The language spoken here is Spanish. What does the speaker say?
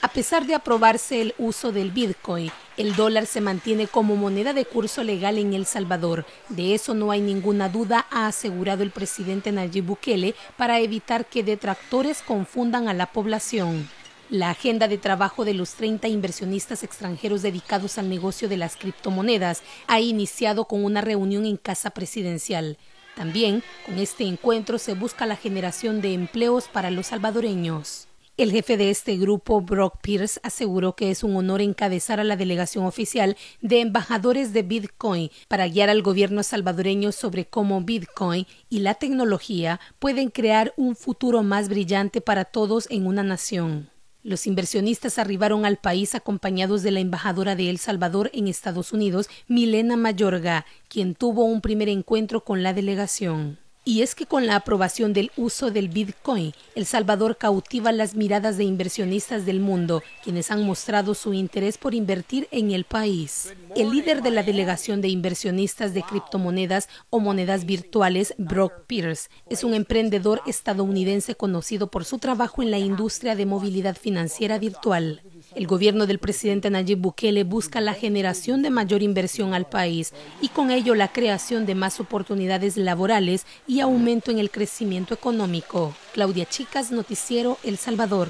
A pesar de aprobarse el uso del Bitcoin, el dólar se mantiene como moneda de curso legal en El Salvador. De eso no hay ninguna duda, ha asegurado el presidente Nayib Bukele para evitar que detractores confundan a la población. La agenda de trabajo de los 30 inversionistas extranjeros dedicados al negocio de las criptomonedas ha iniciado con una reunión en Casa Presidencial. También, con este encuentro se busca la generación de empleos para los salvadoreños. El jefe de este grupo, Brock Pierce, aseguró que es un honor encabezar a la delegación oficial de embajadores de Bitcoin para guiar al gobierno salvadoreño sobre cómo Bitcoin y la tecnología pueden crear un futuro más brillante para todos en una nación. Los inversionistas arribaron al país acompañados de la embajadora de El Salvador en Estados Unidos, Milena Mayorga, quien tuvo un primer encuentro con la delegación. Y es que con la aprobación del uso del Bitcoin, El Salvador cautiva las miradas de inversionistas del mundo, quienes han mostrado su interés por invertir en el país. El líder de la delegación de inversionistas de criptomonedas o monedas virtuales, Brock Pierce, es un emprendedor estadounidense conocido por su trabajo en la industria de movilidad financiera virtual. El gobierno del presidente Nayib Bukele busca la generación de mayor inversión al país y con ello la creación de más oportunidades laborales y aumento en el crecimiento económico. Claudia Chicas, Noticiero El Salvador.